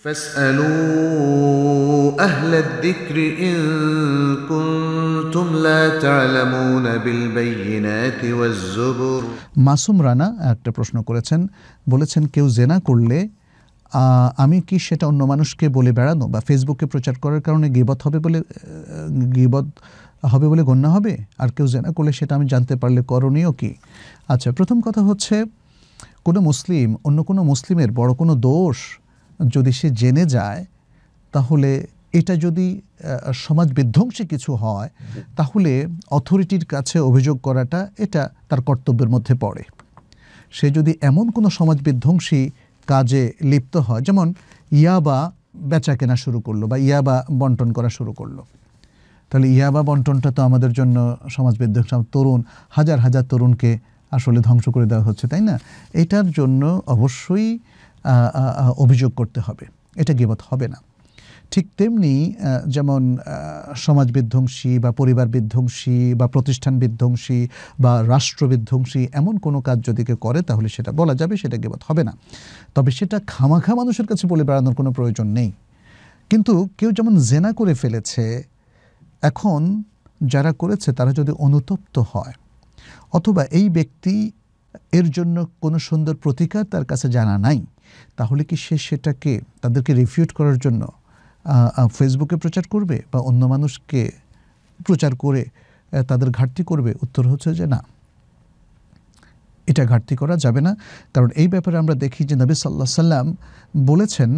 فاسألوا أهل الذكر إن كنتم لا تعلمون بالبينات والزبر মাসুম রানা একটা প্রশ্ন করেছেন বলেছেন কেউ জেনা করলে আমি কি সেটা অন্য মানুষকে বলে বেড়ানো বা ফেসবুকে প্রচার করার কারণে গিবত হবে বলে গিবত হবে বলে গণ্য হবে আর কেউ জেনা করলে সেটা আমি জানতে পারলে করণীয় কি আচ্ছা প্রথম কথা হচ্ছে কোনো মুসলিম অন্য কোনো মুসলিমের বড় কোনো দোষ যদি সে জেনে যায় তাহলে এটা যদি সমাজ বিধ্বংসী কিছু হয় তাহলে অথরিটির কাছে অভিযোগ করাটা এটা তার কর্তব্যের মধ্যে পড়ে সে যদি এমন কোনো সমাজ বিধ্বংসী কাজে লিপ্ত হয় যেমন ইয়াবা বেচা কেনা শুরু করলো বা ইয়াবা বন্টন করা শুরু করলো তাহলে ইয়াবা বন্টনটা তো আমাদের জন্য সমাজ বিধ্বংস তরুণ হাজার হাজার তরুণকে আসলে ধ্বংস করে দেওয়া হচ্ছে তাই না এটার জন্য অবশ্যই অভিযোগ করতে হবে এটা গেবত হবে না ঠিক তেমনি যেমন সমাজ বিধ্বংসী বা পরিবার বিধ্বংসী বা প্রতিষ্ঠান বিধ্বংসী বা রাষ্ট্র বিধ্বংসী এমন কোনো কাজ যদি কেউ করে তাহলে সেটা বলা যাবে সেটা গেবত হবে না তবে সেটা খামাখা মানুষের কাছে বলে বেড়ানোর কোনো প্রয়োজন নেই কিন্তু কেউ যেমন জেনা করে ফেলেছে এখন যারা করেছে তারা যদি অনুতপ্ত হয় অথবা এই ব্যক্তি এর জন্য কোনো সুন্দর প্রতিকার তার কাছে জানা নাই তাহলে কি সে সেটাকে তাদেরকে রিফিউট করার জন্য ফেসবুকে প্রচার করবে বা অন্য মানুষকে প্রচার করে তাদের ঘাটতি করবে উত্তর হচ্ছে যে না এটা ঘাটতি করা যাবে না কারণ এই ব্যাপারে আমরা দেখি যে নবী সাল্লাহ সাল্লাম বলেছেন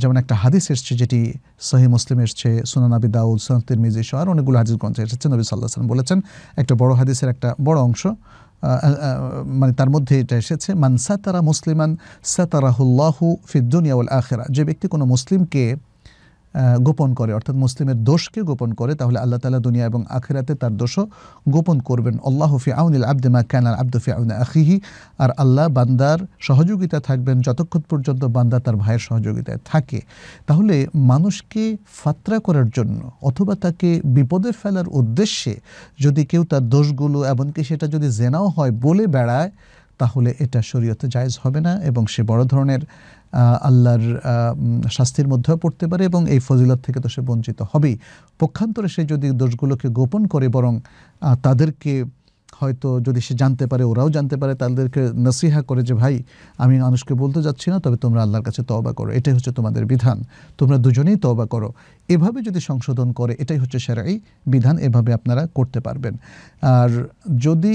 যেমন একটা হাদিস এসছে যেটি সহি মুসলিম এসছে সোনা নাবি দাউদ সোনাতির তিরমিজি সহ আর অনেকগুলো হাজির গ্রন্থে এসেছে নবী সাল্লাহ সাল্লাম বলেছেন একটা বড় হাদিসের একটা বড় অংশ মানে তার মধ্যে এটা এসেছে মান সাতারা মুসলিমান সাতারাহুল্লাহু ফিদ্দুনিয়া উল আখেরা যে ব্যক্তি কোনো মুসলিমকে গোপন করে অর্থাৎ মুসলিমের দোষকে গোপন করে তাহলে আল্লাহ তালা দুনিয়া এবং আখেরাতে তার দোষও গোপন করবেন আল্লাহ ফি আউনিল আব্দেমা মা ক্যানাল আব্দ আউন আখিহি আর আল্লাহ বান্দার সহযোগিতা থাকবেন যতক্ষণ পর্যন্ত বান্দা তার ভাইয়ের সহযোগিতায় থাকে তাহলে মানুষকে ফাত্রা করার জন্য অথবা তাকে বিপদে ফেলার উদ্দেশ্যে যদি কেউ তার দোষগুলো এমনকি সেটা যদি জেনাও হয় বলে বেড়ায় তাহলে এটা শরীয়তে জায়জ হবে না এবং সে বড় ধরনের আল্লাহর শাস্তির মধ্যেও পড়তে পারে এবং এই ফজিলত থেকে তো সে বঞ্চিত হবেই পক্ষান্তরে সে যদি দোষগুলোকে গোপন করে বরং তাদেরকে হয়তো যদি সে জানতে পারে ওরাও জানতে পারে তাদেরকে নসিহা করে যে ভাই আমি মানুষকে বলতে যাচ্ছি না তবে তোমরা আল্লাহর কাছে তওবা করো এটাই হচ্ছে তোমাদের বিধান তোমরা দুজনেই তওবা করো এভাবে যদি সংশোধন করে এটাই হচ্ছে সেরাই বিধান এভাবে আপনারা করতে পারবেন আর যদি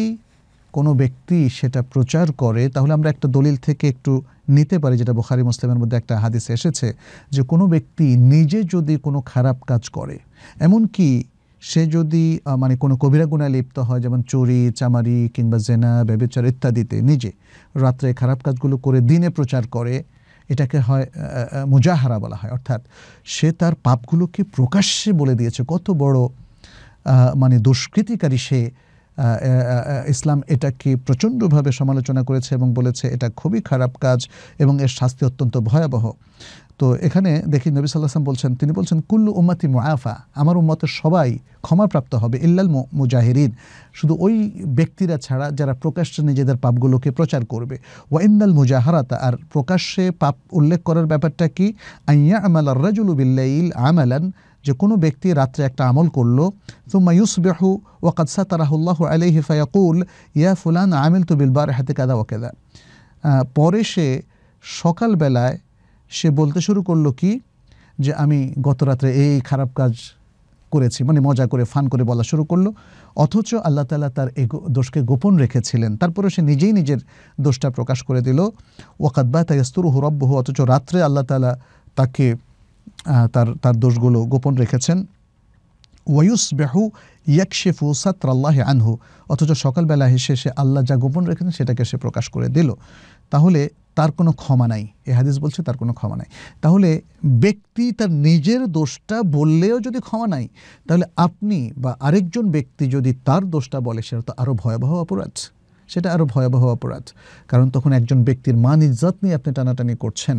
কোনো ব্যক্তি সেটা প্রচার করে তাহলে আমরা একটা দলিল থেকে একটু নিতে পারি যেটা বোখারি মুসলিমের মধ্যে একটা হাদিস এসেছে যে কোনো ব্যক্তি নিজে যদি কোনো খারাপ কাজ করে এমনকি সে যদি মানে কোনো কবিরা গুণায় লিপ্ত হয় যেমন চুরি চামারি কিংবা জেনা ব্যবচার ইত্যাদিতে নিজে রাত্রে খারাপ কাজগুলো করে দিনে প্রচার করে এটাকে হয় মুজাহারা বলা হয় অর্থাৎ সে তার পাপগুলোকে প্রকাশ্যে বলে দিয়েছে কত বড় মানে দুষ্কৃতিকারী সে ইসলাম এটাকে প্রচণ্ডভাবে সমালোচনা করেছে এবং বলেছে এটা খুবই খারাপ কাজ এবং এর শাস্তি অত্যন্ত ভয়াবহ তো এখানে দেখি নবী সাল্লাহাম বলছেন তিনি বলছেন কুল্লু উম্মাতি মুআফা আমার উম্মতে সবাই ক্ষমাপ্রাপ্ত হবে ইল্লাল মুজাহিরিন শুধু ওই ব্যক্তিরা ছাড়া যারা প্রকাশ্যে নিজেদের পাপগুলোকে প্রচার করবে ওয়াইন্দাল মুজাহারাতা আর প্রকাশ্যে পাপ উল্লেখ করার ব্যাপারটা কি আইয়া আমাল রাজুল বিল্লাইল আমালান যে কোনো ব্যক্তি রাত্রে একটা আমল করল সুম্মা ইউসবেহু কাদসা তারাহুল্লাহ আলহি ফায়াকুল ইয়া ফুলান আমিল তো বিলবার হাতে কাদা কেদা পরে সে সকালবেলায় সে বলতে শুরু করলো কি যে আমি গত রাত্রে এই খারাপ কাজ করেছি মানে মজা করে ফান করে বলা শুরু করলো অথচ আল্লাহ তালা তার এই দোষকে গোপন রেখেছিলেন তারপরে সে নিজেই নিজের দোষটা প্রকাশ করে দিল ওয়াকাদ্বা স্তুর হুরব্বহ অথচ রাত্রে আল্লাহ তালা তাকে তার তার দোষগুলো গোপন রেখেছেন ওয়ায়ুস বেহু ইয়াকশেফু সাত্রাল্লাহ আনহু অথচ সকালবেলা এসে সে আল্লাহ যা গোপন রেখেছেন সেটাকে সে প্রকাশ করে দিল তাহলে তার কোনো ক্ষমা নাই এ হাদিস বলছে তার কোনো ক্ষমা নাই তাহলে ব্যক্তি তার নিজের দোষটা বললেও যদি ক্ষমা নাই তাহলে আপনি বা আরেকজন ব্যক্তি যদি তার দোষটা বলে সেটা তো আরও ভয়াবহ অপরাধ সেটা আরও ভয়াবহ অপরাধ কারণ তখন একজন ব্যক্তির মান ইজ্জাত নিয়ে আপনি টানাটানি করছেন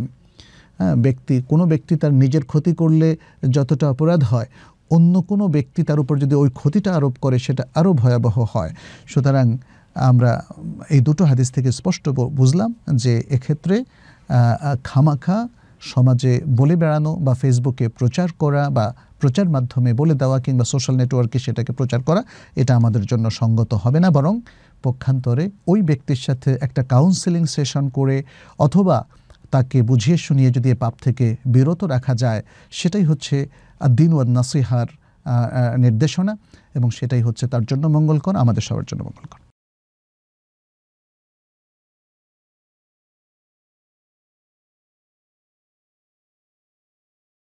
হ্যাঁ, ব্যক্তি কোনো ব্যক্তি তার নিজের ক্ষতি করলে যতটা অপরাধ হয় অন্য কোনো ব্যক্তি তার উপর যদি ওই ক্ষতিটা আরোপ করে সেটা আরও ভয়াবহ হয় সুতরাং আমরা এই দুটো হাদিস থেকে স্পষ্ট বুঝলাম যে এক্ষেত্রে খামাখা সমাজে বলে বেড়ানো বা ফেসবুকে প্রচার করা বা প্রচার মাধ্যমে বলে দেওয়া কিংবা সোশ্যাল নেটওয়ার্কে সেটাকে প্রচার করা এটা আমাদের জন্য সঙ্গত হবে না বরং পক্ষান্তরে ওই ব্যক্তির সাথে একটা কাউন্সেলিং সেশন করে অথবা তাকে বুঝিয়ে শুনিয়ে যদি এ পাপ থেকে বিরত রাখা যায় সেটাই হচ্ছে দিন ওয়াদ নাসিহার নির্দেশনা এবং সেটাই হচ্ছে তার জন্য মঙ্গলকর আমাদের সবার জন্য মঙ্গলকর